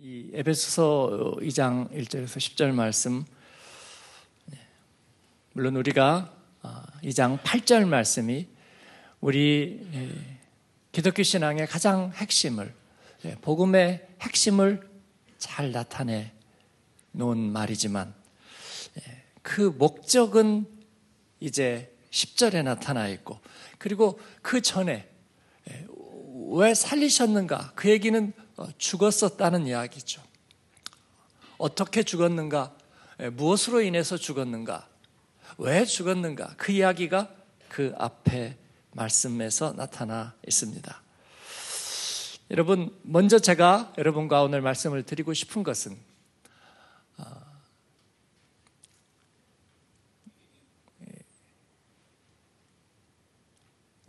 이 에베소서 2장 1절에서 10절 말씀 네. 물론 우리가 2장 아, 8절 말씀이 우리 예, 기독교 신앙의 가장 핵심을 예, 복음의 핵심을 잘 나타내 놓은 말이지만 예, 그 목적은 이제 10절에 나타나 있고 그리고 그 전에 왜 살리셨는가 그 얘기는 어, 죽었었다는 이야기죠. 어떻게 죽었는가? 예, 무엇으로 인해서 죽었는가? 왜 죽었는가? 그 이야기가 그 앞에 말씀에서 나타나 있습니다. 여러분, 먼저 제가 여러분과 오늘 말씀을 드리고 싶은 것은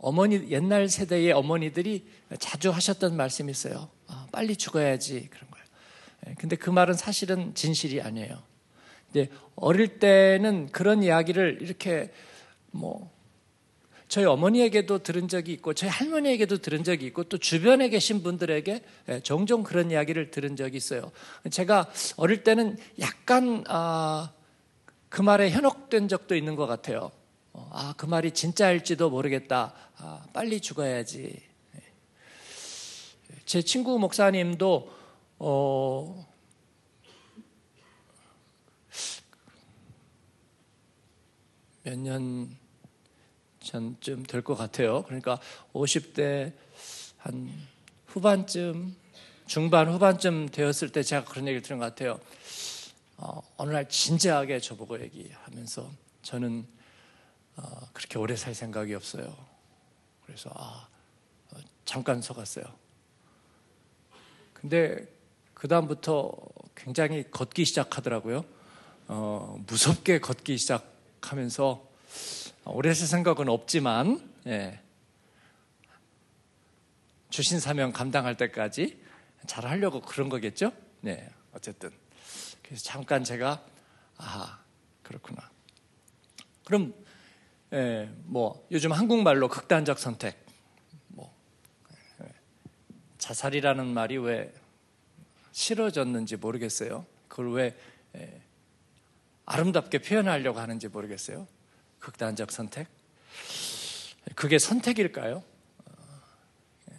어머니 옛날 세대의 어머니들이 자주 하셨던 말씀이 있어요. 아, 빨리 죽어야지 그런 거예요. 예, 근데 그 말은 사실은 진실이 아니에요. 이제 어릴 때는 그런 이야기를 이렇게 뭐 저희 어머니에게도 들은 적이 있고 저희 할머니에게도 들은 적이 있고 또 주변에 계신 분들에게 예, 종종 그런 이야기를 들은 적이 있어요. 제가 어릴 때는 약간 아, 그 말에 현혹된 적도 있는 것 같아요. 어, 아, 그 말이 진짜일지도 모르겠다. 아, 빨리 죽어야지. 예. 제 친구 목사님도, 어, 몇 년 전쯤 될 것 같아요. 그러니까 50대 한 후반쯤, 중반 후반쯤 되었을 때 제가 그런 얘기를 들은 것 같아요. 어, 어느 날 진지하게 저보고 얘기하면서 저는 아, 그렇게 오래 살 생각이 없어요. 그래서 아, 어, 잠깐 속았어요. 근데 그 다음부터 굉장히 걷기 시작하더라고요. 어, 무섭게 걷기 시작하면서 오래 살 생각은 없지만 예, 주신 사명 감당할 때까지 잘 하려고 그런 거겠죠. 네, 어쨌든 그래서 잠깐 제가 아 그렇구나. 그럼 예, 뭐 요즘 한국말로 극단적 선택, 뭐 예. 자살이라는 말이 왜 싫어졌는지 모르겠어요. 그걸 왜 예, 아름답게 표현하려고 하는지 모르겠어요. 극단적 선택, 그게 선택일까요? 어, 예.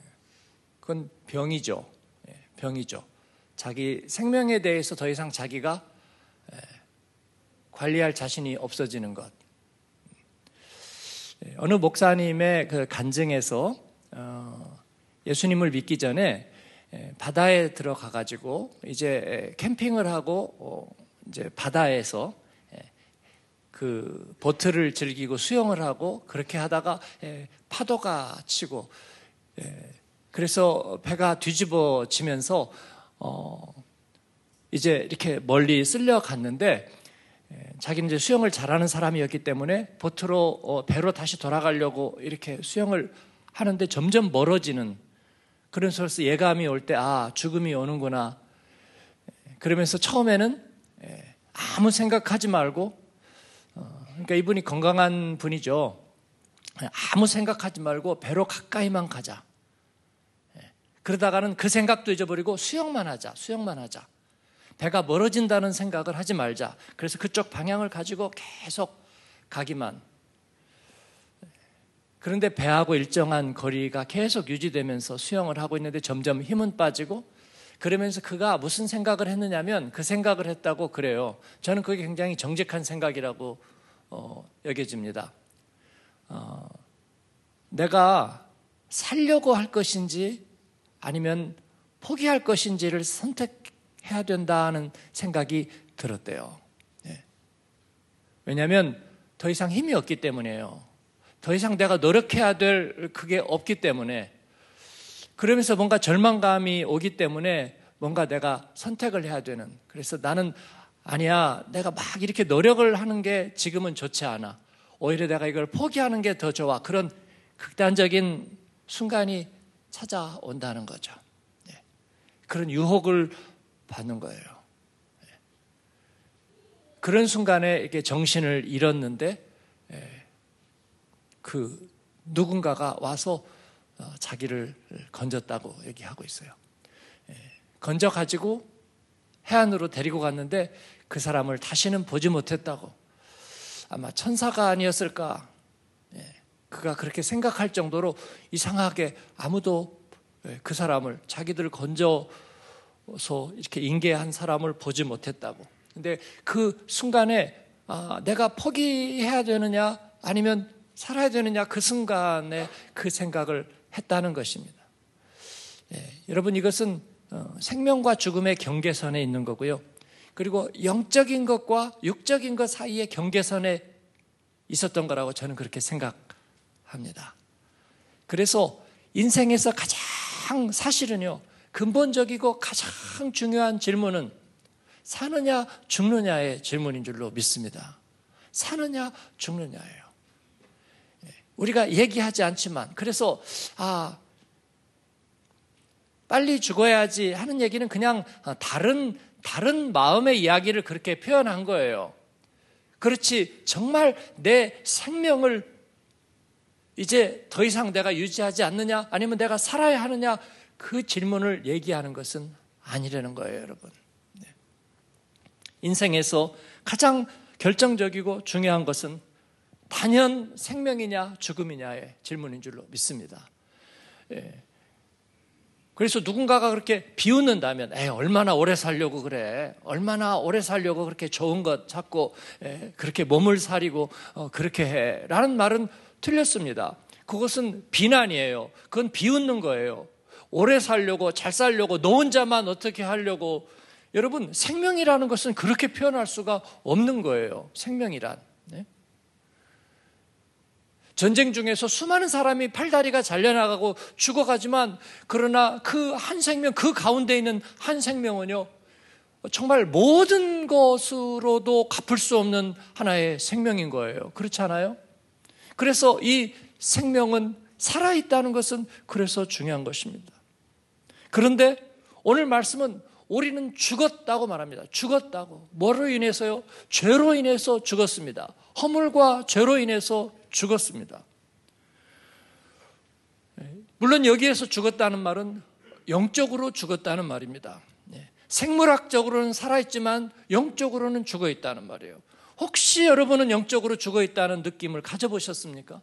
그건 병이죠. 예, 병이죠. 자기 생명에 대해서 더 이상 자기가 관리할 자신이 없어지는 것. 예, 어느 목사님의 그 간증에서 어, 예수님을 믿기 전에 예, 바다에 들어가 가지고 이제 예, 캠핑을 하고 어, 이제 바다에서 그 보트를 즐기고 수영을 하고 그렇게 하다가 파도가 치고 그래서 배가 뒤집어지면서 어, 이제 이렇게 멀리 쓸려 갔는데 예, 자기는 이제 수영을 잘하는 사람이었기 때문에 보트로 어, 배로 다시 돌아가려고 이렇게 수영을 하는데 점점 멀어지는 그런 소리서 예감이 올 때 아 죽음이 오는구나 예, 그러면서 처음에는 예, 아무 생각하지 말고 어, 그러니까 이분이 건강한 분이죠 아무 생각하지 말고 배로 가까이만 가자 그러다가는 그 생각도 잊어버리고 수영만 하자 수영만 하자 배가 멀어진다는 생각을 하지 말자. 그래서 그쪽 방향을 가지고 계속 가기만. 그런데 배하고 일정한 거리가 계속 유지되면서 수영을 하고 있는데 점점 힘은 빠지고 그러면서 그가 무슨 생각을 했느냐면 그 생각을 했다고 그래요. 저는 그게 굉장히 정직한 생각이라고 어, 여겨집니다. 어, 내가 살려고 할 것인지 아니면 포기할 것인지를 선택 해야 된다는 생각이 들었대요. 예. 왜냐하면 더 이상 힘이 없기 때문에요. 더 이상 내가 노력해야 될 그게 없기 때문에 그러면서 뭔가 절망감이 오기 때문에 뭔가 내가 선택을 해야 되는 그래서 나는 아니야 내가 막 이렇게 노력을 하는 게 지금은 좋지 않아 오히려 내가 이걸 포기하는 게 더 좋아 그런 극단적인 순간이 찾아온다는 거죠. 예. 그런 유혹을 받는 거예요. 예. 그런 순간에 이렇게 정신을 잃었는데 예, 그 누군가가 와서 어, 자기를 건졌다고 얘기하고 있어요. 예, 건져 가지고 해안으로 데리고 갔는데 그 사람을 다시는 보지 못했다고 아마 천사가 아니었을까 그가 그렇게 생각할 정도로 이상하게 아무도 그 사람을 자기들 건져 서 이렇게 인계한 사람을 보지 못했다고. 근데 그 순간에 아, 내가 포기해야 되느냐 아니면 살아야 되느냐 그 순간에 그 생각을 했다는 것입니다. 예, 여러분 이것은 어, 생명과 죽음의 경계선에 있는 거고요. 그리고 영적인 것과 육적인 것 사이의 경계선에 있었던 거라고 저는 그렇게 생각합니다. 그래서 인생에서 가장 사실은요, 근본적이고 가장 중요한 질문은 사느냐 죽느냐의 질문인 줄로 믿습니다. 사느냐 죽느냐예요. 우리가 얘기하지 않지만 그래서 아 빨리 죽어야지 하는 얘기는 그냥 다른 다른 마음의 이야기를 그렇게 표현한 거예요. 그렇지 정말 내 생명을 이제 더 이상 내가 유지하지 않느냐 아니면 내가 살아야 하느냐 그 질문을 얘기하는 것은 아니라는 거예요, 여러분. 네. 인생에서 가장 결정적이고 중요한 것은 단연 생명이냐 죽음이냐의 질문인 줄로 믿습니다. 예. 그래서 누군가가 그렇게 비웃는다면, 에 얼마나 오래 살려고 그래. 얼마나 오래 살려고 그렇게 좋은 것 찾고, 에, 예, 그렇게 몸을 사리고, 어, 그렇게 해. 라는 말은 틀렸습니다. 그것은 비난이에요. 그건 비웃는 거예요. 오래 살려고, 잘 살려고, 너 혼자만 어떻게 하려고. 여러분, 생명이라는 것은 그렇게 표현할 수가 없는 거예요. 생명이란. 네? 전쟁 중에서 수많은 사람이 팔다리가 잘려나가고 죽어가지만, 그러나 그 한 생명, 그 가운데 있는 한 생명은요, 정말 모든 것으로도 갚을 수 없는 하나의 생명인 거예요. 그렇지 않아요? 그래서 이 생명은 살아있다는 것은 그래서 중요한 것입니다. 그런데 오늘 말씀은 우리는 죽었다고 말합니다. 죽었다고. 뭐로 인해서요? 죄로 인해서 죽었습니다. 허물과 죄로 인해서 죽었습니다. 네. 물론 여기에서 죽었다는 말은 영적으로 죽었다는 말입니다. 네. 생물학적으로는 살아있지만 영적으로는 죽어있다는 말이에요. 혹시 여러분은 영적으로 죽어있다는 느낌을 가져보셨습니까?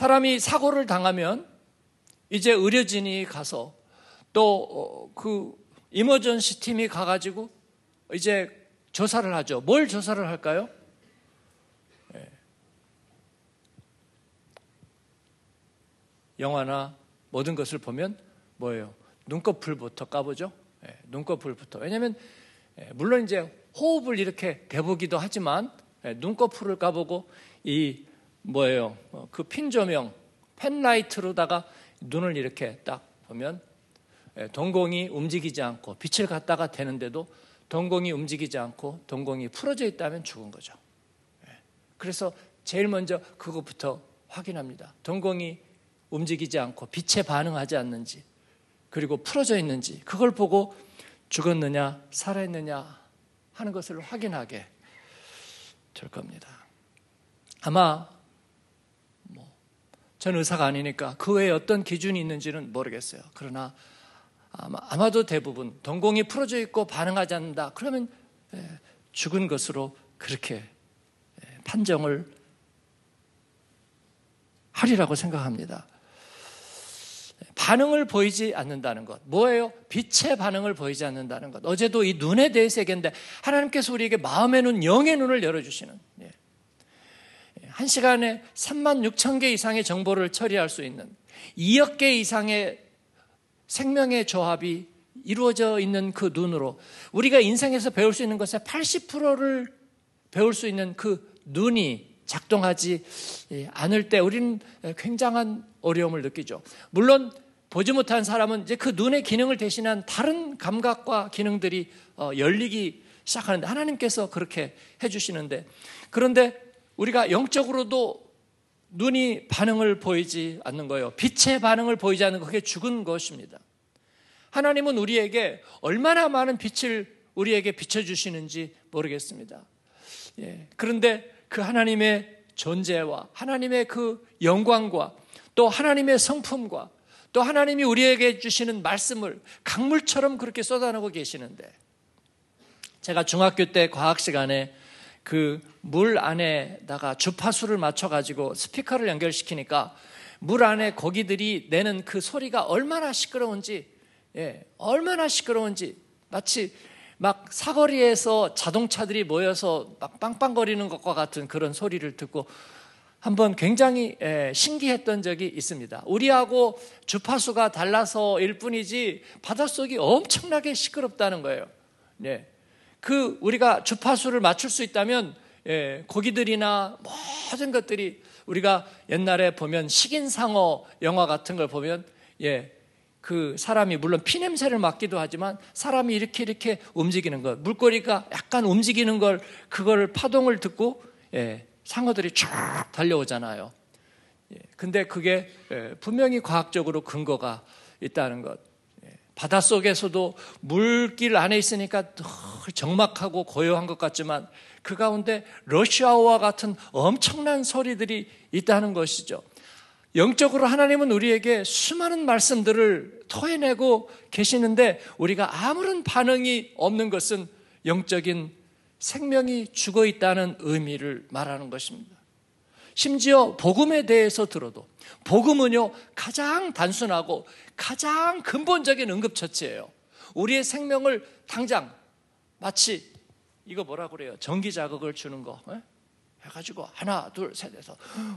사람이 사고를 당하면 이제 의료진이 가서 또그 어, 이머전시 팀이 가가지고 이제 조사를 하죠. 뭘 조사를 할까요? 예. 영화나 모든 것을 보면 뭐예요? 눈꺼풀부터 까보죠. 예, 눈꺼풀부터. 왜냐하면 예, 물론 이제 호흡을 이렇게 대보기도 하지만 눈꺼풀을 까보고 이 뭐예요? 어, 그 핀조명, 펜라이트로다가 눈을 이렇게 딱 보면 예, 동공이 움직이지 않고 빛을 갖다가 대는데도 동공이 움직이지 않고 동공이 풀어져 있다면 죽은 거죠. 예. 그래서 제일 먼저 그것부터 확인합니다. 동공이 움직이지 않고 빛에 반응하지 않는지 그리고 풀어져 있는지 그걸 보고 죽었느냐 살아있느냐 하는 것을 확인하게 될 겁니다. 아마 전 의사가 아니니까 그 외에 어떤 기준이 있는지는 모르겠어요. 그러나 아마, 도 대부분 동공이 풀어져 있고 반응하지 않는다. 그러면 예, 죽은 것으로 그렇게 예, 판정을 하리라고 생각합니다. 예, 반응을 보이지 않는다는 것. 뭐예요? 빛의 반응을 보이지 않는다는 것. 어제도 이 눈에 대해서 얘기했는데 하나님께서 우리에게 마음의 눈, 영의 눈을 열어주시는. 한 시간에 3만 6천 개 이상의 정보를 처리할 수 있는 2억 개 이상의 생명의 조합이 이루어져 있는 그 눈으로 우리가 인생에서 배울 수 있는 것의 80%를 배울 수 있는 그 눈이 작동하지 예, 않을 때 우리는 굉장한 어려움을 느끼죠. 물론 보지 못한 사람은 이제 그 눈의 기능을 대신한 다른 감각과 기능들이 어, 열리기 시작하는데 하나님께서 그렇게 해주시는데 그런데 우리가 영적으로도 눈이 반응을 보이지 않는 거예요. 빛의 반응을 보이지 않는 그게 죽은 것입니다. 하나님은 우리에게 얼마나 많은 빛을 우리에게 비춰주시는지 모르겠습니다. 예, 그런데 그 하나님의 존재와 하나님의 그 영광과 또 하나님의 성품과 또 하나님이 우리에게 주시는 말씀을 강물처럼 그렇게 쏟아내고 계시는데 제가 중학교 때 과학 시간에 그물 안에다가 주파수를 맞춰가지고 스피커를 연결시키니까 물 안에 고기들이 내는 그 소리가 얼마나 시끄러운지, 예, 얼마나 시끄러운지, 마치 막 사거리에서 자동차들이 모여서 막 빵빵거리는 것과 같은 그런 소리를 듣고 한번 굉장히 예, 신기했던 적이 있습니다. 우리하고 주파수가 달라서일 뿐이지 바닷속이 엄청나게 시끄럽다는 거예요. 예. 그 우리가 주파수를 맞출 수 있다면 예, 고기들이나 모든 것들이 우리가 옛날에 보면 식인상어 영화 같은 걸 보면 예, 그 사람이 물론 피 냄새를 맡기도 하지만 사람이 이렇게 이렇게 움직이는 것 물고기가 약간 움직이는 걸 그걸 파동을 듣고 예, 상어들이 쭉 달려오잖아요. 예, 근데 그게 예, 분명히 과학적으로 근거가 있다는 것. 바닷속에서도 물길 안에 있으니까 늘 적막하고 고요한 것 같지만 그 가운데 러시아와 같은 엄청난 소리들이 있다는 것이죠. 영적으로 하나님은 우리에게 수많은 말씀들을 토해내고 계시는데 우리가 아무런 반응이 없는 것은 영적인 생명이 죽어 있다는 의미를 말하는 것입니다. 심지어 복음에 대해서 들어도 복음은요 가장 단순하고 가장 근본적인 응급처치예요. 우리의 생명을 당장 마치 이거 뭐라 그래요? 전기 자극을 주는 거 에? 예? 해가지고 하나 둘셋 해서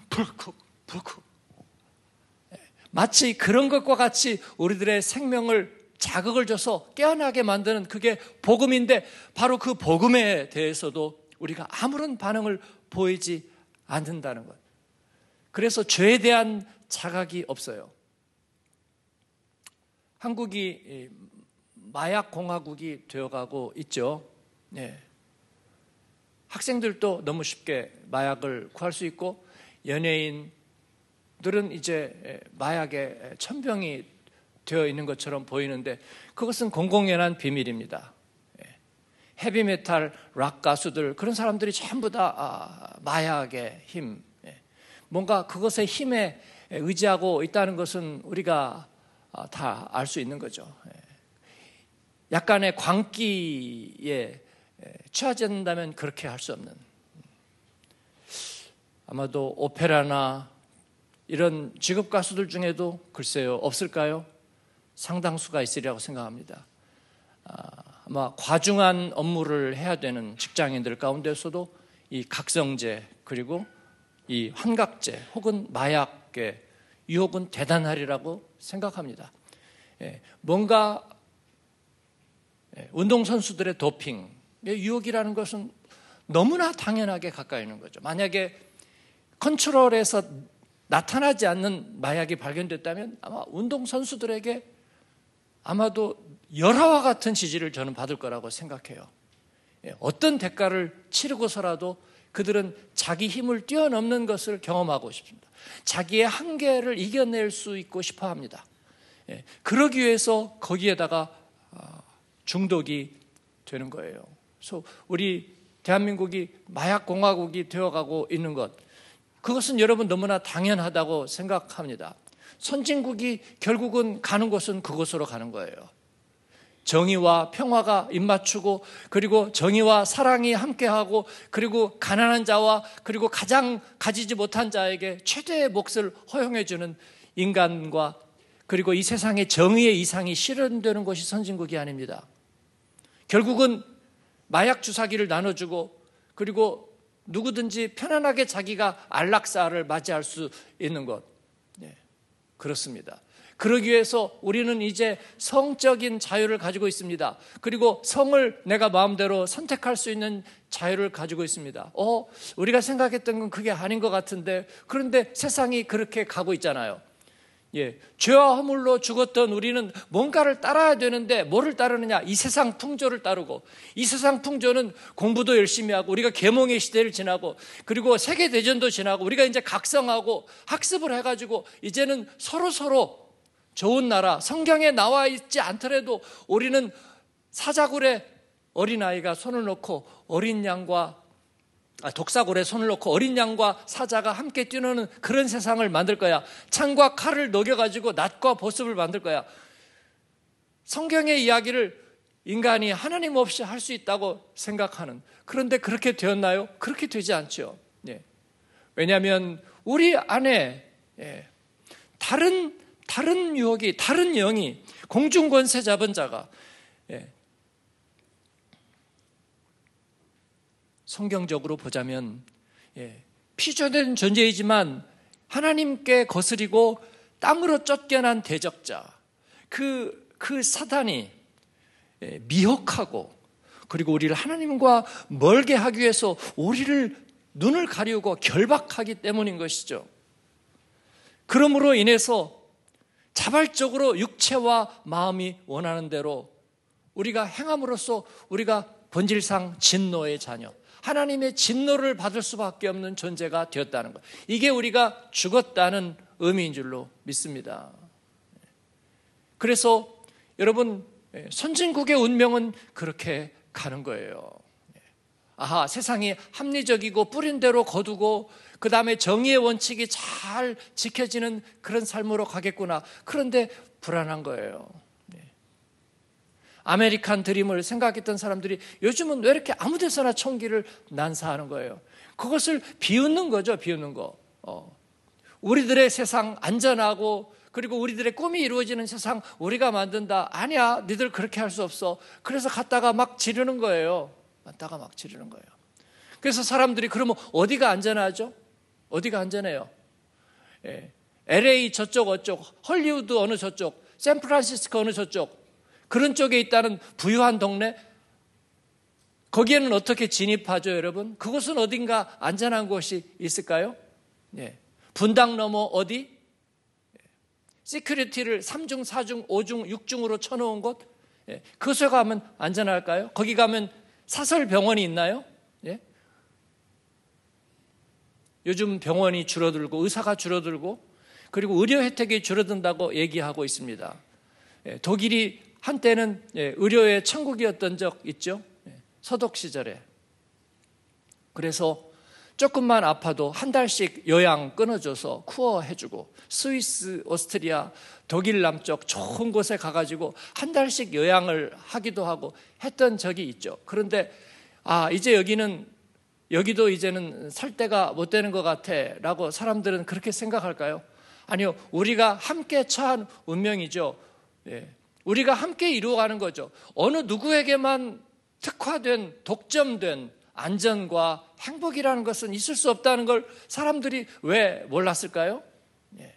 불컥 불컥 예. 마치 그런 것과 같이 우리들의 생명을 자극을 줘서 깨어나게 만드는 그게 복음인데 바로 그 복음에 대해서도 우리가 아무런 반응을 보이지 않는다는 것. 그래서 죄에 대한 자각이 없어요. 한국이 마약 공화국이 되어가고 있죠. 네. 학생들도 너무 쉽게 마약을 구할 수 있고 연예인들은 이제 마약의 천병이 되어 있는 것처럼 보이는데 그것은 공공연한 비밀입니다. 예. 헤비메탈 락 가수들 그런 사람들이 전부 다 아, 마약의 힘 예. 뭔가 그것의 힘에 의지하고 있다는 것은 우리가 아, 다알 수 있는 거죠. 예. 약간의 광기에 취하진다면 예, 그렇게 할 수 없는 아마도 오페라나 이런 직업 가수들 중에도 글쎄요 없을까요? 상당수가 있으리라고 생각합니다. 아, 아마 과중한 업무를 해야 되는 직장인들 가운데서도 이 각성제 그리고 이 환각제 혹은 마약계 유혹은 대단하리라고 생각합니다. 예, 뭔가 예, 운동선수들의 도핑, 유혹이라는 것은 너무나 당연하게 가까이 있는 거죠. 만약에 컨트롤에서 나타나지 않는 마약이 발견됐다면 아마 운동선수들에게 아마도 열화와 같은 지지를 저는 받을 거라고 생각해요. 예, 어떤 대가를 치르고서라도 그들은 자기 힘을 뛰어넘는 것을 경험하고 싶습니다. 자기의 한계를 이겨낼 수 있고 싶어 합니다. 예, 그러기 위해서 거기에다가 아, 중독이 되는 거예요. 그래서 우리 대한민국이 마약 공화국이 되어가고 있는 것, 그것은 여러분 너무나 당연하다고 생각합니다. 선진국이 결국은 가는 곳은 그곳으로 가는 거예요. 정의와 평화가 입맞추고 그리고 정의와 사랑이 함께하고 그리고 가난한 자와 그리고 가장 가지지 못한 자에게 최대의 몫을 허용해 주는 인간과 그리고 이 세상의 정의의 이상이 실현되는 것이 선진국이 아닙니다. 결국은 마약 주사기를 나눠주고 그리고 누구든지 편안하게 자기가 안락사를 맞이할 수 있는 것. 네, 그렇습니다. 그러기 위해서 우리는 이제 성적인 자유를 가지고 있습니다. 그리고 성을 내가 마음대로 선택할 수 있는 자유를 가지고 있습니다. 어, 우리가 생각했던 건 그게 아닌 것 같은데, 그런데 세상이 그렇게 가고 있잖아요. 예, 죄와 허물로 죽었던 우리는 뭔가를 따라야 되는데 뭐를 따르느냐? 이 세상 풍조를 따르고 이 세상 풍조는 공부도 열심히 하고 우리가 계몽의 시대를 지나고 그리고 세계 대전도 지나고 우리가 이제 각성하고 학습을 해가지고 이제는 서로 서로 좋은 나라, 성경에 나와 있지 않더라도 우리는 사자굴에 어린아이가 손을 놓고 어린 양과 아, 독사굴에 손을 놓고 어린 양과 사자가 함께 뛰노는 그런 세상을 만들 거야. 창과 칼을 녹여가지고 낮과 보습을 만들 거야. 성경의 이야기를 인간이 하나님 없이 할 수 있다고 생각하는 그런데 그렇게 되었나요? 그렇게 되지 않죠. 예. 왜냐하면 우리 안에 예. 다른 다른 유혹이 다른 영이 공중 권세 잡은 자가 예. 성경적으로 보자면 예. 피조된 존재이지만 하나님께 거스리고 땅으로 쫓겨난 대적자 그그 그 사단이 예. 미혹하고 그리고 우리를 하나님과 멀게 하기 위해서 우리를 눈을 가리우고 결박하기 때문인 것이죠. 그러므로 인해서 자발적으로 육체와 마음이 원하는 대로 우리가 행함으로써 우리가 본질상 진노의 자녀, 하나님의 진노를 받을 수밖에 없는 존재가 되었다는 것. 이게 우리가 죽었다는 의미인 줄로 믿습니다. 그래서 여러분, 선진국의 운명은 그렇게 가는 거예요. 아하, 세상이 합리적이고 뿌린대로 거두고 그 다음에 정의의 원칙이 잘 지켜지는 그런 삶으로 가겠구나. 그런데 불안한 거예요. 네. 아메리칸 드림을 생각했던 사람들이 요즘은 왜 이렇게 아무 데서나 총기를 난사하는 거예요? 그것을 비웃는 거죠, 비웃는 거. 어. 우리들의 세상 안전하고 그리고 우리들의 꿈이 이루어지는 세상 우리가 만든다. 아니야, 니들 그렇게 할 수 없어. 그래서 갔다가 막 지르는 거예요. 갔다가 막 지르는 거예요. 그래서 사람들이 그러면 어디가 안전하죠? 어디가 안전해요? 예. LA 저쪽 어쪽, 헐리우드 어느 저쪽, 샌프란시스코 어느 저쪽, 그런 쪽에 있다는 부유한 동네, 거기에는 어떻게 진입하죠, 여러분? 그곳은 어딘가 안전한 곳이 있을까요? 예. 분당 넘어 어디? 예. 시큐리티를 3중, 4중, 5중, 6중으로 쳐놓은 곳? 예. 그곳에 가면 안전할까요? 거기 가면 사설병원이 있나요? 요즘 병원이 줄어들고 의사가 줄어들고 그리고 의료 혜택이 줄어든다고 얘기하고 있습니다. 예, 독일이 한때는 예, 의료의 천국이었던 적 있죠. 예, 서독 시절에. 그래서 조금만 아파도 한 달씩 요양 끊어줘서 쿠어해주고 스위스, 오스트리아, 독일 남쪽 좋은 곳에 가가지고 한 달씩 요양을 하기도 하고 했던 적이 있죠. 그런데 아 이제 여기는 여기도 이제는 살 때가 못 되는 것 같아 라고 사람들은 그렇게 생각할까요? 아니요. 우리가 함께 처한 운명이죠. 예. 우리가 함께 이루어가는 거죠. 어느 누구에게만 특화된, 독점된 안전과 행복이라는 것은 있을 수 없다는 걸 사람들이 왜 몰랐을까요? 예.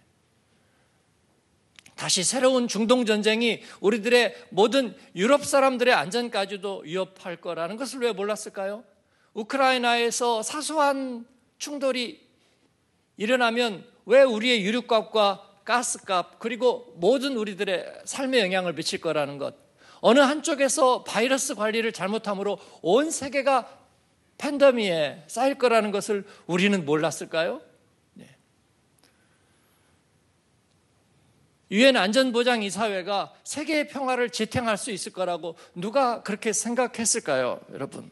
다시 새로운 중동전쟁이 우리들의 모든 유럽 사람들의 안전까지도 위협할 거라는 것을 왜 몰랐을까요? 우크라이나에서 사소한 충돌이 일어나면 왜 우리의 유류값과 가스값 그리고 모든 우리들의 삶에 영향을 미칠 거라는 것 어느 한쪽에서 바이러스 관리를 잘못함으로 온 세계가 팬더미에 쌓일 거라는 것을 우리는 몰랐을까요? 네. 유엔 안전보장이사회가 세계의 평화를 지탱할 수 있을 거라고 누가 그렇게 생각했을까요, 여러분?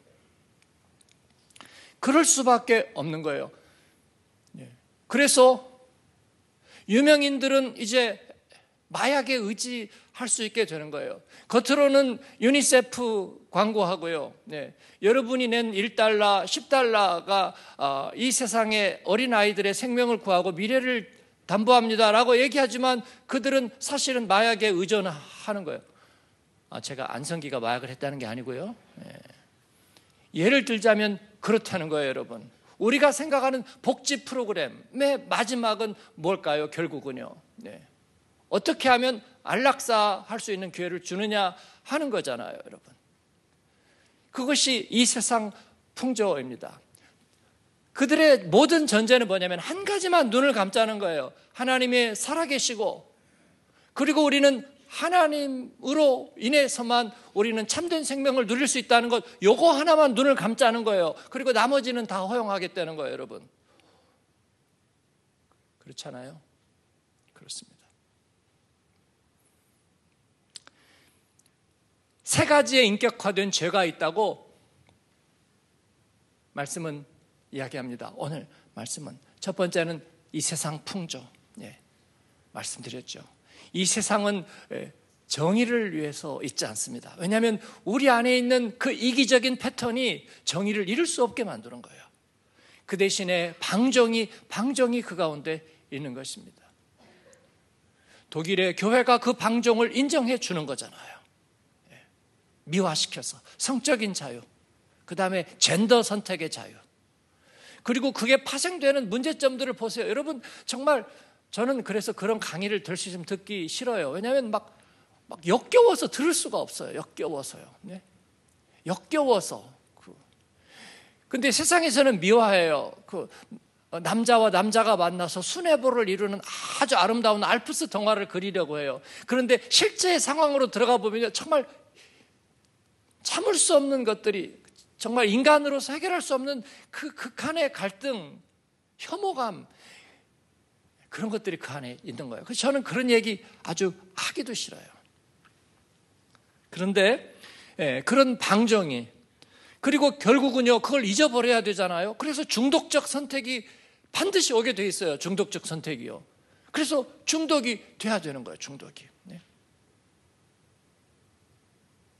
그럴 수밖에 없는 거예요. 예. 그래서 유명인들은 이제 마약에 의지할 수 있게 되는 거예요. 겉으로는 유니세프 광고하고요. 네. 여러분이 낸 1달러, 10달러가 아, 이 세상의 어린아이들의 생명을 구하고 미래를 담보합니다라고 얘기하지만 그들은 사실은 마약에 의존하는 거예요. 아, 제가 안성기가 마약을 했다는 게 아니고요. 예. 예를 들자면 그렇다는 거예요, 여러분. 우리가 생각하는 복지 프로그램의 마지막은 뭘까요? 결국은요. 네. 어떻게 하면 안락사 할 수 있는 기회를 주느냐 하는 거잖아요, 여러분. 그것이 이 세상 풍조입니다. 그들의 모든 전제는 뭐냐면 한 가지만 눈을 감자는 거예요. 하나님이 살아계시고 그리고 우리는 하나님으로 인해서만 우리는 참된 생명을 누릴 수 있다는 것, 요거 하나만 눈을 감자는 거예요. 그리고 나머지는 다 허용하겠다는 거예요, 여러분. 그렇잖아요? 그렇습니다. 세 가지의 인격화된 죄가 있다고 말씀은 이야기합니다. 오늘 말씀은 첫 번째는 이 세상 풍조. 예, 말씀드렸죠. 이 세상은 정의를 위해서 있지 않습니다. 왜냐하면 우리 안에 있는 그 이기적인 패턴이 정의를 이룰 수 없게 만드는 거예요. 그 대신에 방정이, 방정이 그 가운데 있는 것입니다. 독일의 교회가 그 방정을 인정해 주는 거잖아요. 예. 미화시켜서. 성적인 자유. 그 다음에 젠더 선택의 자유. 그리고 그게 파생되는 문제점들을 보세요. 여러분, 정말 저는 그래서 그런 강의를 들 수 있으면 듣기 싫어요. 왜냐하면 막, 막 역겨워서 들을 수가 없어요. 역겨워서요. 네? 역겨워서. 그. 근데 세상에서는 미워해요. 그 남자와 남자가 만나서 순애보를 이루는 아주 아름다운 알프스 동화를 그리려고 해요. 그런데 실제 상황으로 들어가 보면 정말 참을 수 없는 것들이 정말 인간으로서 해결할 수 없는 그 극한의 갈등, 혐오감, 그런 것들이 그 안에 있는 거예요. 그래서 저는 그런 얘기 아주 하기도 싫어요. 그런데 예, 그런 방정이 그리고 결국은요 그걸 잊어버려야 되잖아요. 그래서 중독적 선택이 반드시 오게 돼 있어요. 중독적 선택이요. 그래서 중독이 돼야 되는 거예요. 중독이. 예.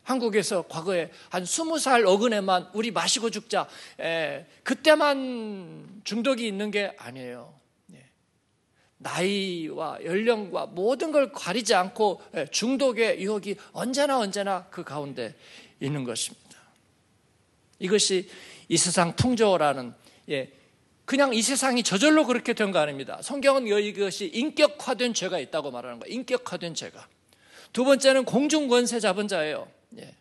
한국에서 과거에 한 스무 살 어근에만 우리 마시고 죽자. 예, 그때만 중독이 있는 게 아니에요. 나이와 연령과 모든 걸 가리지 않고 예, 중독의 유혹이 언제나 언제나 그 가운데 있는 것입니다. 이것이 이 세상 풍조라는 예, 그냥 이 세상이 저절로 그렇게 된 거 아닙니다. 성경은 이것이 인격화된 죄가 있다고 말하는 거예요. 인격화된 죄가. 두 번째는 공중 권세 잡은 자예요. 예,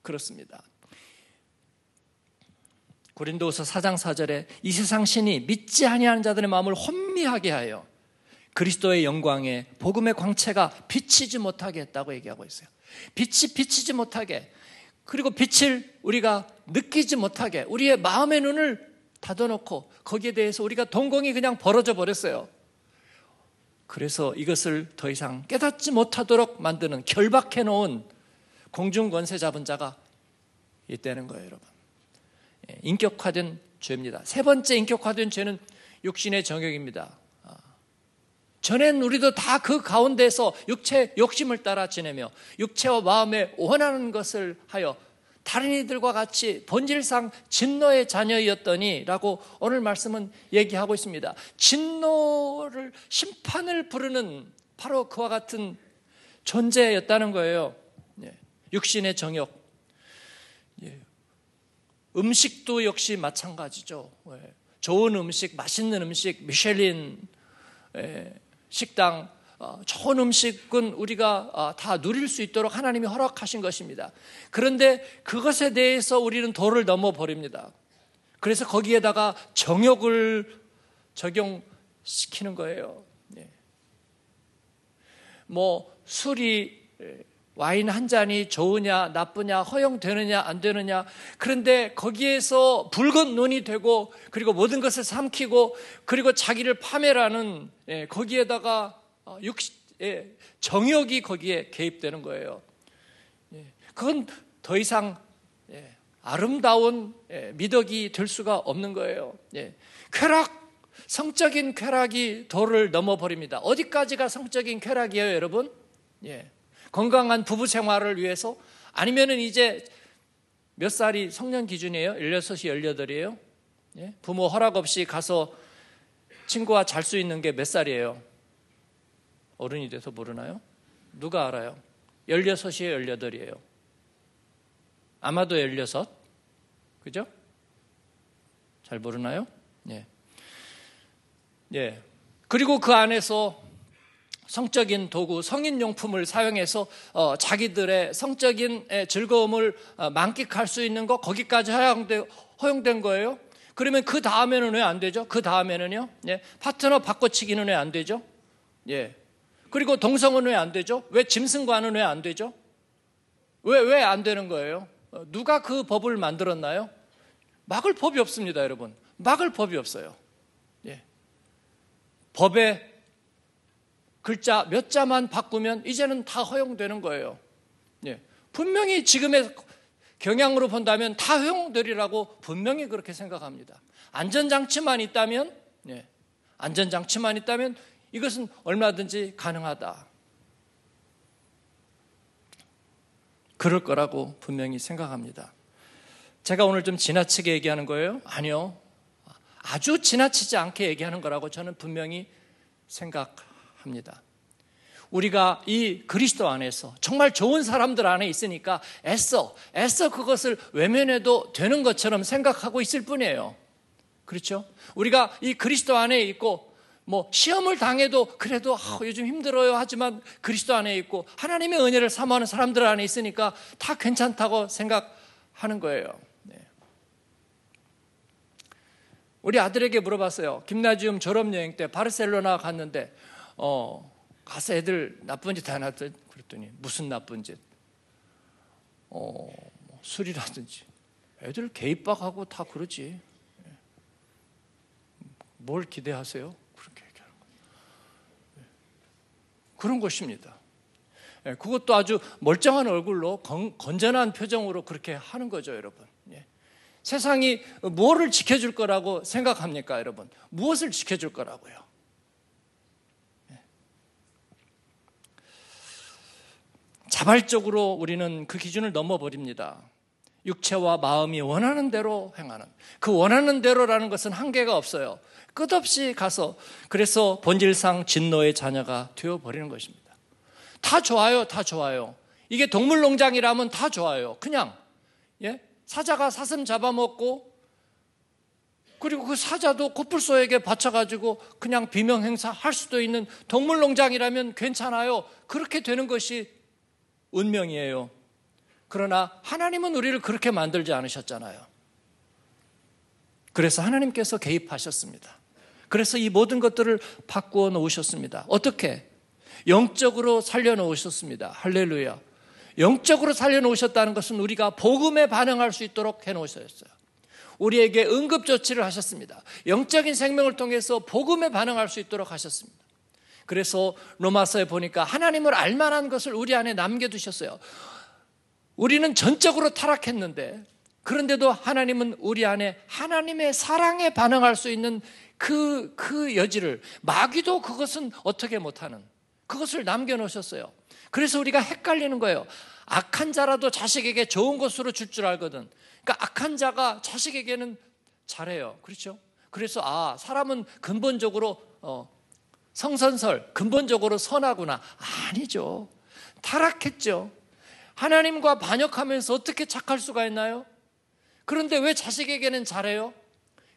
그렇습니다. 고린도서 4장 4절에 이 세상 신이 믿지 아니하는 자들의 마음을 혼미하게 하여 그리스도의 영광에 복음의 광채가 비치지 못하게 했다고 얘기하고 있어요. 빛이 비치지 못하게 그리고 빛을 우리가 느끼지 못하게 우리의 마음의 눈을 닫아놓고 거기에 대해서 우리가 동공이 그냥 벌어져 버렸어요. 그래서 이것을 더 이상 깨닫지 못하도록 만드는 결박해 놓은 공중 권세 잡은 자가 있다는 거예요, 여러분. 예, 인격화된 죄입니다. 세 번째 인격화된 죄는 육신의 정욕입니다. 전엔 우리도 다 그 가운데서 육체 욕심을 따라 지내며 육체와 마음에 원하는 것을 하여 다른 이들과 같이 본질상 진노의 자녀였더니라고 오늘 말씀은 얘기하고 있습니다. 진노를 심판을 부르는 바로 그와 같은 존재였다는 거예요. 예, 육신의 정욕. 예, 음식도 역시 마찬가지죠. 예, 좋은 음식, 맛있는 음식, 미쉐린 식당, 어, 좋은 음식은 우리가 어, 다 누릴 수 있도록 하나님이 허락하신 것입니다. 그런데 그것에 대해서 우리는 도를 넘어 버립니다. 그래서 거기에다가 정욕을 적용시키는 거예요. 예. 뭐 술이 예, 와인 한 잔이 좋으냐, 나쁘냐, 허용되느냐, 안 되느냐. 그런데 거기에서 붉은 눈이 되고, 그리고 모든 것을 삼키고, 그리고 자기를 파멸하는, 예, 거기에다가 어, 육, 예, 정욕이 거기에 개입되는 거예요. 예, 그건 더 이상 예, 아름다운 예, 미덕이 될 수가 없는 거예요. 예, 쾌락, 성적인 쾌락이 도를 넘어버립니다. 어디까지가 성적인 쾌락이에요, 여러분? 예. 건강한 부부 생활을 위해서 아니면은 이제 몇 살이 성년 기준이에요? 16이 18이에요? 예? 부모 허락 없이 가서 친구와 잘 수 있는 게 몇 살이에요? 어른이 돼서 모르나요? 누가 알아요? 16이에요, 18이에요? 아마도 16. 그죠? 잘 모르나요? 예. 예. 그리고 그 안에서 성적인 도구, 성인용품을 사용해서 어, 자기들의 성적인 즐거움을 어, 만끽할 수 있는 거 거기까지 허용 허용된 거예요. 그러면 그 다음에는 왜 안 되죠? 그 다음에는요? 예, 파트너 바꿔치기는 왜 안 되죠? 예. 그리고 동성은 왜 안 되죠? 왜 짐승과는 왜 안 되죠? 왜, 왜 안 되는 거예요? 어, 누가 그 법을 만들었나요? 막을 법이 없습니다, 여러분. 막을 법이 없어요. 예. 법에 글자 몇 자만 바꾸면 이제는 다 허용되는 거예요. 예. 분명히 지금의 경향으로 본다면 다 허용되리라고 분명히 그렇게 생각합니다. 안전장치만 있다면, 예. 안전장치만 있다면 이것은 얼마든지 가능하다. 그럴 거라고 분명히 생각합니다. 제가 오늘 좀 지나치게 얘기하는 거예요? 아니요. 아주 지나치지 않게 얘기하는 거라고 저는 분명히 생각합니다. 합니다. 우리가 이 그리스도 안에서 정말 좋은 사람들 안에 있으니까 애써, 애써 그것을 외면해도 되는 것처럼 생각하고 있을 뿐이에요. 그렇죠? 우리가 이 그리스도 안에 있고 뭐 시험을 당해도 그래도 아, 요즘 힘들어요 하지만 그리스도 안에 있고 하나님의 은혜를 사모하는 사람들 안에 있으니까 다 괜찮다고 생각하는 거예요. 네. 우리 아들에게 물어봤어요. 김나지움 졸업여행 때 바르셀로나 갔는데 어, 가서 애들 나쁜 짓안 하던 그랬더니 무슨 나쁜 짓? 어, 뭐 술이라든지 애들 개입박하고 다 그러지. 예. 뭘 기대하세요? 그렇게 얘기하는 거예요. 예. 그런 것입니다. 예, 그것도 아주 멀쩡한 얼굴로 건전한 표정으로 그렇게 하는 거죠, 여러분. 세상이 뭐를 지켜줄 거라고 생각합니까, 여러분? 무엇을 지켜줄 거라고요? 자발적으로 우리는 그 기준을 넘어버립니다. 육체와 마음이 원하는 대로 행하는. 그 원하는 대로라는 것은 한계가 없어요. 끝없이 가서, 그래서 본질상 진노의 자녀가 되어버리는 것입니다. 다 좋아요, 다 좋아요. 이게 동물농장이라면 다 좋아요. 그냥, 예? 사자가 사슴 잡아먹고, 그리고 그 사자도 코뿔소에게 바쳐가지고 그냥 비명행사 할 수도 있는 동물농장이라면 괜찮아요. 그렇게 되는 것이 운명이에요. 그러나 하나님은 우리를 그렇게 만들지 않으셨잖아요. 그래서 하나님께서 개입하셨습니다. 그래서 이 모든 것들을 바꾸어 놓으셨습니다. 어떻게? 영적으로 살려놓으셨습니다. 할렐루야. 영적으로 살려놓으셨다는 것은 우리가 복음에 반응할 수 있도록 해놓으셨어요. 우리에게 응급조치를 하셨습니다. 영적인 생명을 통해서 복음에 반응할 수 있도록 하셨습니다. 그래서 로마서에 보니까 하나님을 알만한 것을 우리 안에 남겨두셨어요. 우리는 전적으로 타락했는데 그런데도 하나님은 우리 안에 하나님의 사랑에 반응할 수 있는 그, 그 여지를 마귀도 그것은 어떻게 못하는 그것을 남겨놓으셨어요. 그래서 우리가 헷갈리는 거예요. 악한 자라도 자식에게 좋은 것으로 줄줄 줄 알거든. 그러니까 악한 자가 자식에게는 잘해요. 그렇죠? 그래서 아, 사람은 근본적으로 어, 성선설, 근본적으로 선하구나. 아니죠. 타락했죠. 하나님과 반역하면서 어떻게 착할 수가 있나요? 그런데 왜 자식에게는 잘해요?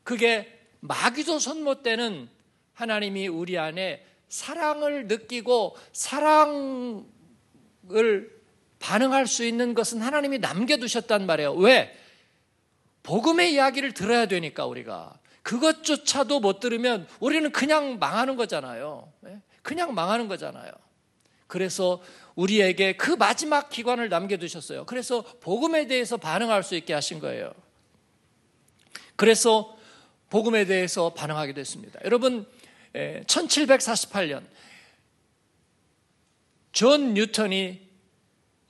그게 마귀도 손못 대는 하나님이 우리 안에 사랑을 느끼고 사랑을 반응할 수 있는 것은 하나님이 남겨두셨단 말이에요. 왜? 복음의 이야기를 들어야 되니까 우리가 그것조차도 못 들으면 우리는 그냥 망하는 거잖아요. 예? 그냥 망하는 거잖아요. 그래서 우리에게 그 마지막 기관을 남겨두셨어요. 그래서 복음에 대해서 반응할 수 있게 하신 거예요. 그래서 복음에 대해서 반응하게 됐습니다. 여러분, 1748년, 예, 존 뉴턴이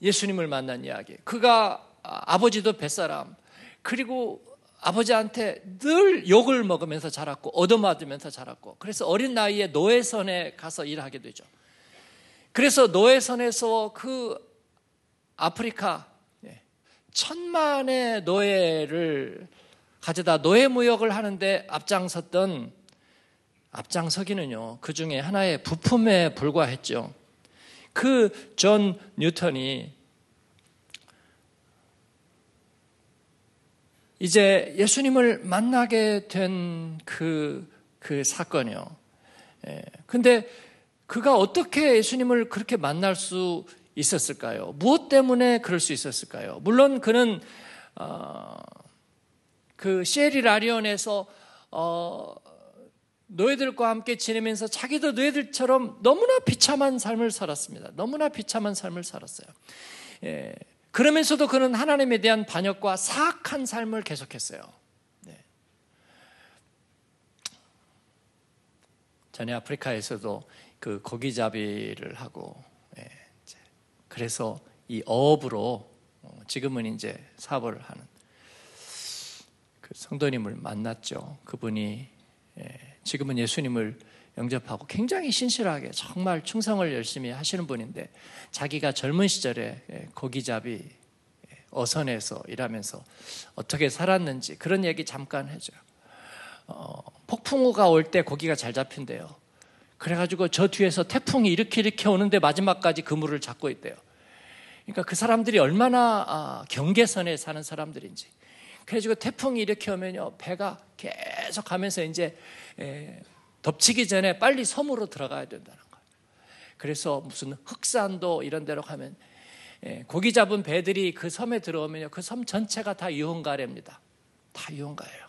예수님을 만난 이야기. 그가 아버지도 뱃사람, 그리고 아버지한테 늘 욕을 먹으면서 자랐고 얻어맞으면서 자랐고 그래서 어린 나이에 노예선에 가서 일하게 되죠. 그래서 노예선에서 그 아프리카 예, 천만의 노예를 가져다 노예 무역을 하는데 앞장섰던 앞장서기는요 그 중에 하나의 부품에 불과했죠. 그 존 뉴턴이 이제 예수님을 만나게 된 그, 그 사건이요. 예. 근데 그가 어떻게 예수님을 그렇게 만날 수 있었을까요? 무엇 때문에 그럴 수 있었을까요? 물론 그는, 어, 그 시에리라리온에서, 어, 너희들과 함께 지내면서 자기도 너희들처럼 너무나 비참한 삶을 살았습니다. 너무나 비참한 삶을 살았어요. 예. 그러면서도 그는 하나님에 대한 반역과 사악한 삶을 계속했어요. 네. 전에 아프리카에서도 그 고기잡이를 하고, 네. 그래서 이 어업으로 어, 지금은 이제 사업을 하는 그 성도님을 만났죠. 그분이 예, 지금은 예수님을 영접하고 굉장히 신실하게 정말 충성을 열심히 하시는 분인데 자기가 젊은 시절에 예, 고기잡이 예, 어선에서 일하면서 어떻게 살았는지 그런 얘기 잠깐 해줘요. 어, 폭풍우가 올 때 고기가 잘 잡힌대요. 그래가지고 저 뒤에서 태풍이 이렇게 이렇게 오는데 마지막까지 그물을 잡고 있대요. 그러니까 그 사람들이 얼마나 아, 경계선에 사는 사람들인지. 그래가지고 태풍이 이렇게 오면요 배가 계속 가면서 이제 에, 예, 덮치기 전에 빨리 섬으로 들어가야 된다는 거예요. 그래서 무슨 흑산도 이런 데로 가면 예, 고기 잡은 배들이 그 섬에 들어오면그 섬 전체가 다 유흥가래입니다. 다 유흥가예요.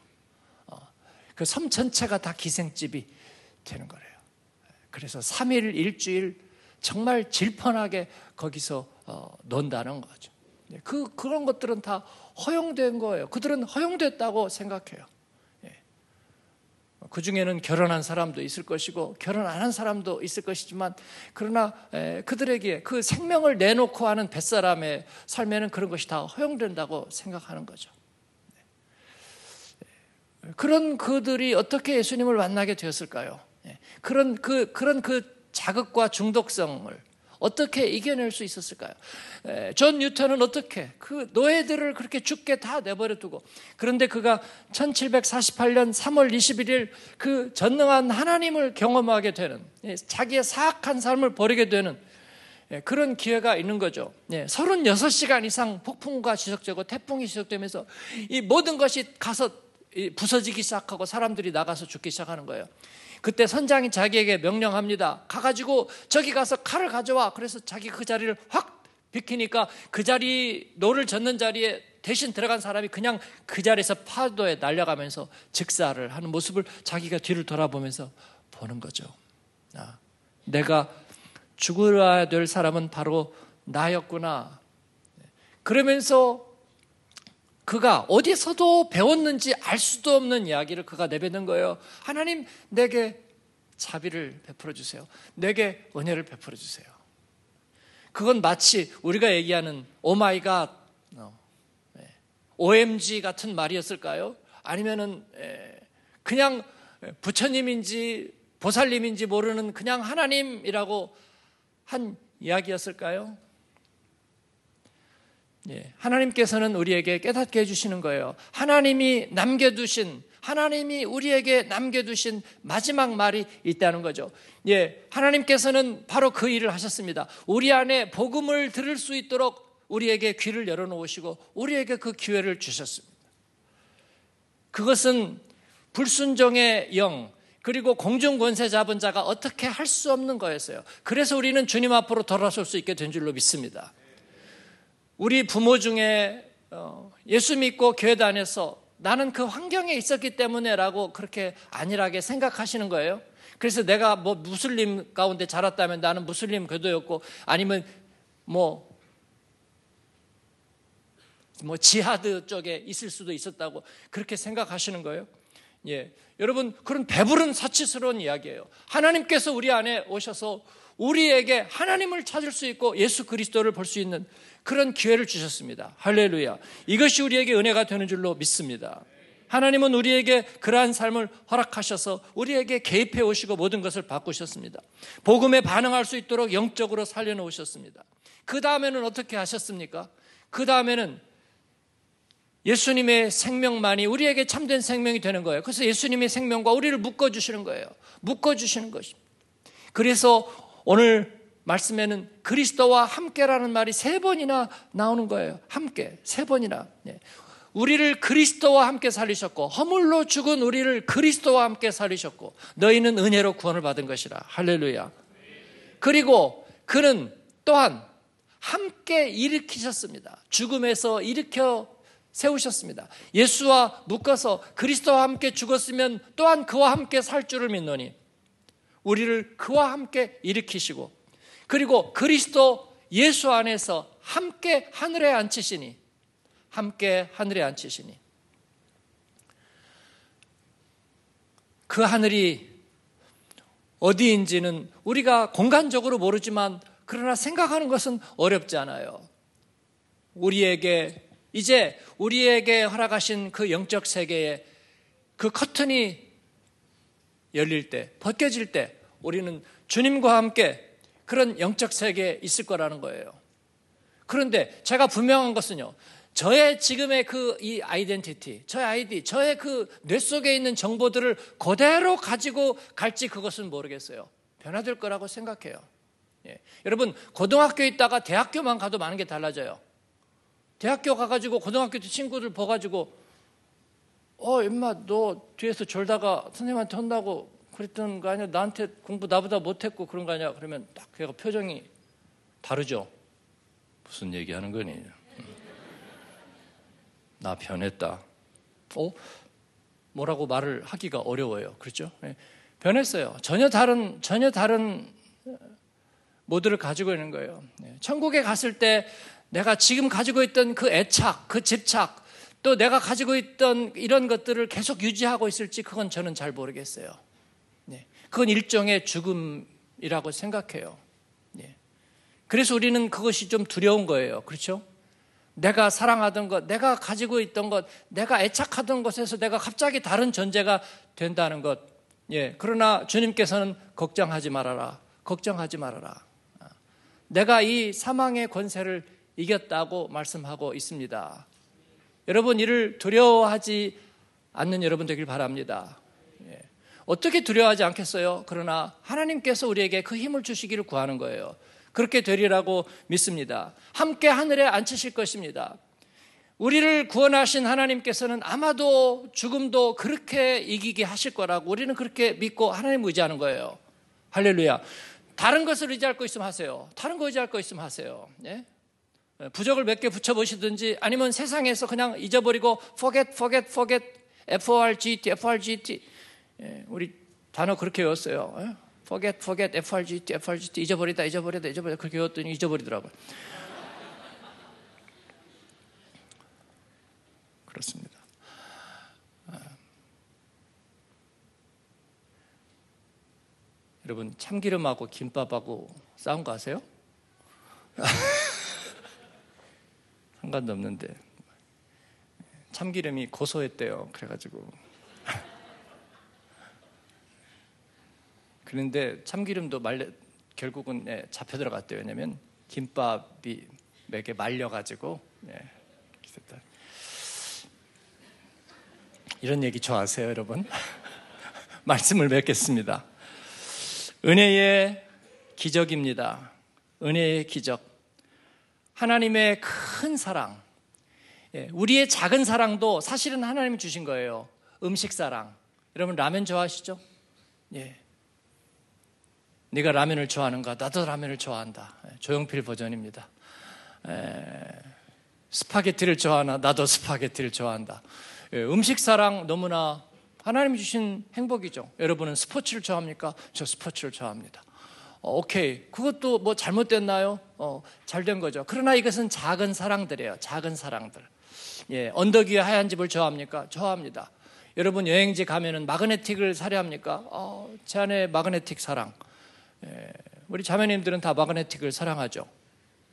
어, 그섬 전체가 다 기생집이 되는 거래요. 그래서 3일, 일주일 정말 질펀하게 거기서 어, 논다는 거죠. 네, 그, 그런 것들은 다 허용된 거예요. 그들은 허용됐다고 생각해요. 그 중에는 결혼한 사람도 있을 것이고 결혼 안 한 사람도 있을 것이지만 그러나 그들에게 그 생명을 내놓고 하는 뱃사람의 삶에는 그런 것이 다 허용된다고 생각하는 거죠. 네. 그런 그들이 어떻게 예수님을 만나게 되었을까요? 네. 그런 그 그런 그 자극과 중독성을 어떻게 이겨낼 수 있었을까요? 존 뉴턴은 어떻게 그 노예들을 그렇게 죽게 다 내버려 두고 그런데 그가 1748년 3월 21일 그 전능한 하나님을 경험하게 되는 예, 자기의 사악한 삶을 버리게 되는 예, 그런 기회가 있는 거죠. 36시간 예, 이상 폭풍과 지속되고 태풍이 지속되면서 이 모든 것이 가서 부서지기 시작하고 사람들이 나가서 죽기 시작하는 거예요. 그때 선장이 자기에게 명령합니다. 가가지고 저기 가서 칼을 가져와. 그래서 자기 그 자리를 확 비키니까 그 자리 노를 젓는 자리에 대신 들어간 사람이 그냥 그 자리에서 파도에 날려가면서 즉사를 하는 모습을 자기가 뒤를 돌아보면서 보는 거죠. 아, 내가 죽어야 될 사람은 바로 나였구나. 그러면서 그가 어디서도 배웠는지 알 수도 없는 이야기를 그가 내뱉는 거예요. 하나님, 내게 자비를 베풀어 주세요. 내게 은혜를 베풀어 주세요. 그건 마치 우리가 얘기하는 오마이갓, 어, 예. o m g 같은 말이었을까요? 아니면은 예, 그냥 부처님인지 보살님인지 모르는 그냥 하나님이라고 한 이야기였을까요? 예, 하나님께서는 우리에게 깨닫게 해주시는 거예요. 하나님이 남겨두신, 하나님이 우리에게 남겨두신 마지막 말이 있다는 거죠. 예, 하나님께서는 바로 그 일을 하셨습니다. 우리 안에 복음을 들을 수 있도록 우리에게 귀를 열어놓으시고 우리에게 그 기회를 주셨습니다. 그것은 불순종의 영, 그리고 공중 권세 잡은 자가 어떻게 할 수 없는 거였어요. 그래서 우리는 주님 앞으로 돌아설 수 있게 된 줄로 믿습니다. 우리 부모 중에 어, 예수 믿고 교회 다녀서 나는 그 환경에 있었기 때문에라고 그렇게 안일하게 생각하시는 거예요. 그래서 내가 뭐 무슬림 가운데 자랐다면 나는 무슬림 교도였고 아니면 뭐, 뭐 지하드 쪽에 있을 수도 있었다고 그렇게 생각하시는 거예요. 예. 여러분, 그런 배부른 사치스러운 이야기예요. 하나님께서 우리 안에 오셔서 우리에게 하나님을 찾을 수 있고 예수 그리스도를 볼 수 있는 그런 기회를 주셨습니다. 할렐루야. 이것이 우리에게 은혜가 되는 줄로 믿습니다. 하나님은 우리에게 그러한 삶을 허락하셔서 우리에게 개입해 오시고 모든 것을 바꾸셨습니다. 복음에 반응할 수 있도록 영적으로 살려놓으셨습니다. 그 다음에는 어떻게 하셨습니까? 그 다음에는 예수님의 생명만이 우리에게 참된 생명이 되는 거예요. 그래서 예수님의 생명과 우리를 묶어주시는 거예요. 묶어주시는 것입니다. 그래서 오늘 말씀에는 그리스도와 함께라는 말이 세 번이나 나오는 거예요. 함께 세 번이나. 네. 우리를 그리스도와 함께 살리셨고 허물로 죽은 우리를 그리스도와 함께 살리셨고 너희는 은혜로 구원을 받은 것이라. 할렐루야. 그리고 그는 또한 함께 일으키셨습니다. 죽음에서 일으켜 세우셨습니다. 예수와 묶어서 그리스도와 함께 죽었으면 또한 그와 함께 살 줄을 믿노니 우리를 그와 함께 일으키시고 그리고 그리스도 예수 안에서 함께 하늘에 앉히시니 함께 하늘에 앉히시니 그 하늘이 어디인지는 우리가 공간적으로 모르지만 그러나 생각하는 것은 어렵지 않아요. 우리에게 이제 우리에게 허락하신 그 영적 세계에 그 커튼이 열릴 때, 벗겨질 때, 우리는 주님과 함께 그런 영적 세계에 있을 거라는 거예요. 그런데 제가 분명한 것은요. 저의 지금의 그 이 아이덴티티, 저의 아이디, 저의 그 뇌 속에 있는 정보들을 그대로 가지고 갈지 그것은 모르겠어요. 변화될 거라고 생각해요. 예. 여러분 고등학교에 있다가 대학교만 가도 많은 게 달라져요. 대학교 가가지고 고등학교 때 친구들 봐가지고 어 임마 너 뒤에서 졸다가 선생님한테 혼나고 그랬던 거 아니야? 나한테 공부 나보다 못했고 그런 거 아니야? 그러면 딱 걔가 표정이 다르죠? 무슨 얘기 하는 거니? 음. 나 변했다. 어? 뭐라고 말을 하기가 어려워요. 그렇죠? 예. 변했어요. 전혀 다른, 전혀 다른 어, 모드를 가지고 있는 거예요. 예. 천국에 갔을 때 내가 지금 가지고 있던 그 애착, 그 집착, 또 내가 가지고 있던 이런 것들을 계속 유지하고 있을지 그건 저는 잘 모르겠어요. 그건 일종의 죽음이라고 생각해요. 예. 그래서 우리는 그것이 좀 두려운 거예요. 그렇죠? 내가 사랑하던 것, 내가 가지고 있던 것, 내가 애착하던 것에서 내가 갑자기 다른 존재가 된다는 것. 예. 그러나 주님께서는 걱정하지 말아라. 걱정하지 말아라. 아. 내가 이 사망의 권세를 이겼다고 말씀하고 있습니다. 여러분, 이를 두려워하지 않는 여러분 되길 바랍니다. 어떻게 두려워하지 않겠어요? 그러나 하나님께서 우리에게 그 힘을 주시기를 구하는 거예요. 그렇게 되리라고 믿습니다. 함께 하늘에 앉히실 것입니다. 우리를 구원하신 하나님께서는 아마도 죽음도 그렇게 이기게 하실 거라고 우리는 그렇게 믿고 하나님 의지하는 거예요. 할렐루야. 다른 것을 의지할 거 있으면 하세요. 다른 거 의지할 거 있으면 하세요. 예? 부적을 몇 개 붙여보시든지 아니면 세상에서 그냥 잊어버리고 forget, forget, forget, F-O-R-G-T, F-O-R-G-T 예, 우리 단어 그렇게 외웠어요. 예? forget, forget, FRGT, FRGT, 잊어버리다, 잊어버리다, 잊어버리다. 그렇게 외웠더니 잊어버리더라고요. 그렇습니다. 아. 여러분, 참기름하고 김밥하고 싸운 거 아세요? 상관도 없는데. 참기름이 고소했대요. 그래가지고 그런데 참기름도 말려 결국은 예, 잡혀 들어갔대요. 왜냐면 김밥이 맥에 말려가지고 예, 이런 얘기 좋아하세요, 여러분? 말씀을 맺겠습니다. 은혜의 기적입니다. 은혜의 기적. 하나님의 큰 사랑. 예, 우리의 작은 사랑도 사실은 하나님이 주신 거예요. 음식 사랑. 여러분, 라면 좋아하시죠? 예. 네가 라면을 좋아하는가? 나도 라면을 좋아한다. 예, 조용필 버전입니다. 에, 예, 스파게티를 좋아하나? 나도 스파게티를 좋아한다. 예, 음식 사랑 너무나 하나님 주신 행복이죠. 여러분은 스포츠를 좋아합니까? 저 스포츠를 좋아합니다. 어, 오케이. 그것도 뭐 잘못됐나요? 어, 잘 된 거죠. 그러나 이것은 작은 사랑들이에요. 작은 사랑들. 예, 언덕 위에 하얀 집을 좋아합니까? 좋아합니다. 여러분 여행지 가면은 마그네틱을 사려 합니까? 어, 제 안에 마그네틱 사랑. 예, 우리 자매님들은 다 마그네틱을 사랑하죠.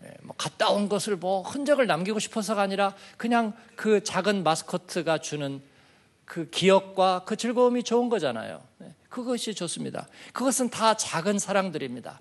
예, 뭐 갔다 온 것을 뭐 흔적을 남기고 싶어서가 아니라 그냥 그 작은 마스코트가 주는 그 기억과 그 즐거움이 좋은 거잖아요. 예, 그것이 좋습니다. 그것은 다 작은 사랑들입니다.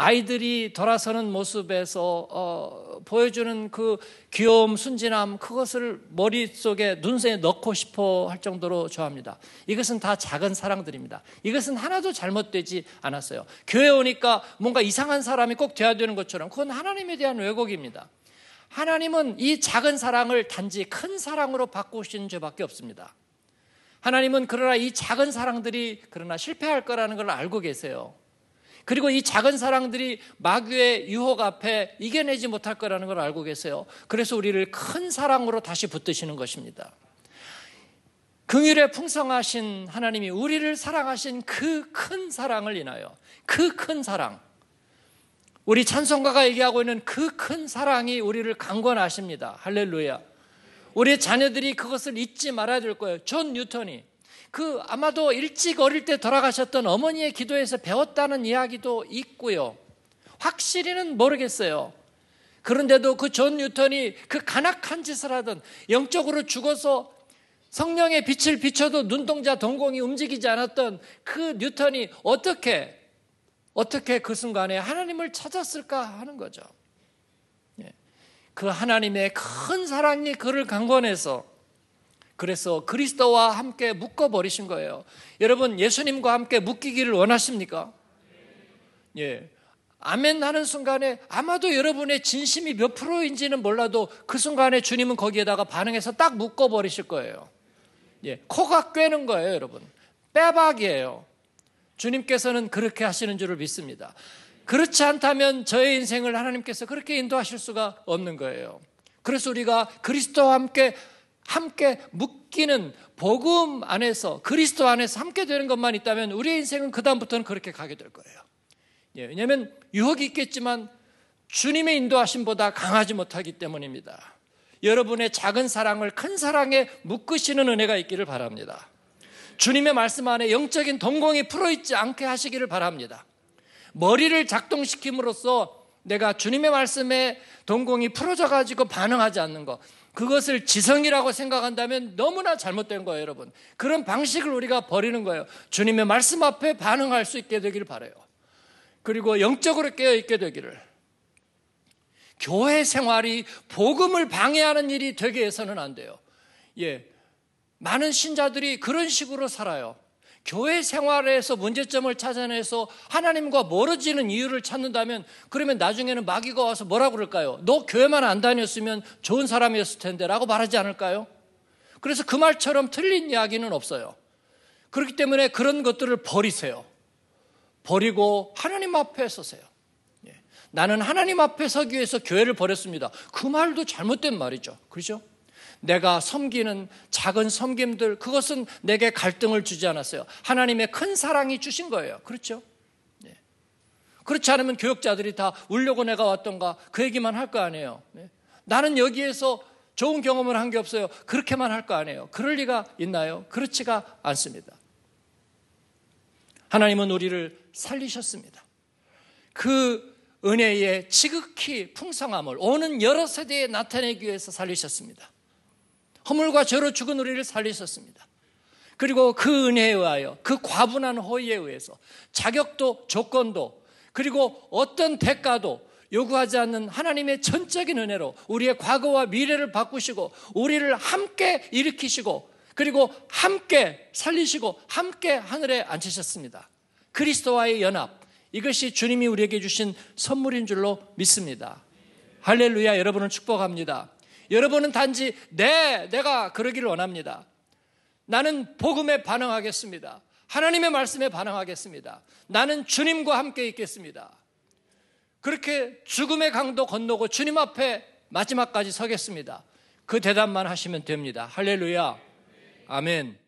아이들이 돌아서는 모습에서 어, 보여주는 그 귀여움, 순진함 그것을 머릿속에 눈새에 넣고 싶어 할 정도로 좋아합니다. 이것은 다 작은 사랑들입니다. 이것은 하나도 잘못되지 않았어요. 교회 오니까 뭔가 이상한 사람이 꼭 돼야 되는 것처럼 그건 하나님에 대한 왜곡입니다. 하나님은 이 작은 사랑을 단지 큰 사랑으로 바꾸신 죄밖에 없습니다. 하나님은 그러나 이 작은 사랑들이 그러나 실패할 거라는 걸 알고 계세요. 그리고 이 작은 사랑들이 마귀의 유혹 앞에 이겨내지 못할 거라는 걸 알고 계세요. 그래서 우리를 큰 사랑으로 다시 붙드시는 것입니다. 긍휼에 풍성하신 하나님이 우리를 사랑하신 그 큰 사랑을 인하여 그 큰 사랑 우리 찬송가가 얘기하고 있는 그 큰 사랑이 우리를 강권하십니다. 할렐루야. 우리 자녀들이 그것을 잊지 말아야 될 거예요. 존 뉴턴이 그 아마도 일찍 어릴 때 돌아가셨던 어머니의 기도에서 배웠다는 이야기도 있고요. 확실히는 모르겠어요. 그런데도 그 존 뉴턴이 그 간악한 짓을 하던 영적으로 죽어서 성령의 빛을 비춰도 눈동자 동공이 움직이지 않았던 그 뉴턴이 어떻게 어떻게 그 순간에 하나님을 찾았을까 하는 거죠. 예. 그 하나님의 큰 사랑이 그를 강권해서 그래서 그리스도와 함께 묶어 버리신 거예요. 여러분 예수님과 함께 묶이기를 원하십니까? 예. 아멘 하는 순간에 아마도 여러분의 진심이 몇 프로인지는 몰라도 그 순간에 주님은 거기에다가 반응해서 딱 묶어 버리실 거예요. 예. 코가 꿰는 거예요, 여러분. 빼박이에요. 주님께서는 그렇게 하시는 줄을 믿습니다. 그렇지 않다면 저의 인생을 하나님께서 그렇게 인도하실 수가 없는 거예요. 그래서 우리가 그리스도와 함께 함께 묶이는 복음 안에서 그리스도 안에서 함께 되는 것만 있다면 우리의 인생은 그 다음부터는 그렇게 가게 될 거예요. 예, 왜냐하면 유혹이 있겠지만 주님의 인도하심보다 강하지 못하기 때문입니다. 여러분의 작은 사랑을 큰 사랑에 묶으시는 은혜가 있기를 바랍니다. 주님의 말씀 안에 영적인 동공이 풀어 있지 않게 하시기를 바랍니다. 머리를 작동시킴으로써 내가 주님의 말씀에 동공이 풀어져 가지고 반응하지 않는 것, 그것을 지성이라고 생각한다면 너무나 잘못된 거예요, 여러분. 그런 방식을 우리가 버리는 거예요. 주님의 말씀 앞에 반응할 수 있게 되기를 바래요. 그리고 영적으로 깨어 있게 되기를. 교회 생활이 복음을 방해하는 일이 되게 해서는 안 돼요. 예. 많은 신자들이 그런 식으로 살아요. 교회 생활에서 문제점을 찾아내서 하나님과 멀어지는 이유를 찾는다면 그러면 나중에는 마귀가 와서 뭐라 그럴까요? 너 교회만 안 다녔으면 좋은 사람이었을 텐데 라고 말하지 않을까요? 그래서 그 말처럼 틀린 이야기는 없어요. 그렇기 때문에 그런 것들을 버리세요. 버리고 하나님 앞에 서세요. 예. 나는 하나님 앞에 서기 위해서 교회를 버렸습니다. 그 말도 잘못된 말이죠. 그렇죠? 내가 섬기는 작은 섬김들, 그것은 내게 갈등을 주지 않았어요. 하나님의 큰 사랑이 주신 거예요. 그렇죠? 네. 그렇지 않으면 교육자들이 다 울려고 내가 왔던가 그 얘기만 할 거 아니에요. 네. 나는 여기에서 좋은 경험을 한 게 없어요. 그렇게만 할 거 아니에요. 그럴 리가 있나요? 그렇지가 않습니다. 하나님은 우리를 살리셨습니다. 그 은혜의 지극히 풍성함을 오는 여러 세대에 나타내기 위해서 살리셨습니다. 허물과 죄로 죽은 우리를 살리셨습니다. 그리고 그 은혜에 의하여 그 과분한 허위에 의해서 자격도 조건도 그리고 어떤 대가도 요구하지 않는 하나님의 전적인 은혜로 우리의 과거와 미래를 바꾸시고 우리를 함께 일으키시고 그리고 함께 살리시고 함께 하늘에 앉히셨습니다. 그리스도와의 연합 이것이 주님이 우리에게 주신 선물인 줄로 믿습니다. 할렐루야 여러분을 축복합니다. 여러분은 단지 네, 내가 그러기를 원합니다. 나는 복음에 반응하겠습니다. 하나님의 말씀에 반응하겠습니다. 나는 주님과 함께 있겠습니다. 그렇게 죽음의 강도 건너고 주님 앞에 마지막까지 서겠습니다. 그 대답만 하시면 됩니다. 할렐루야. 아멘.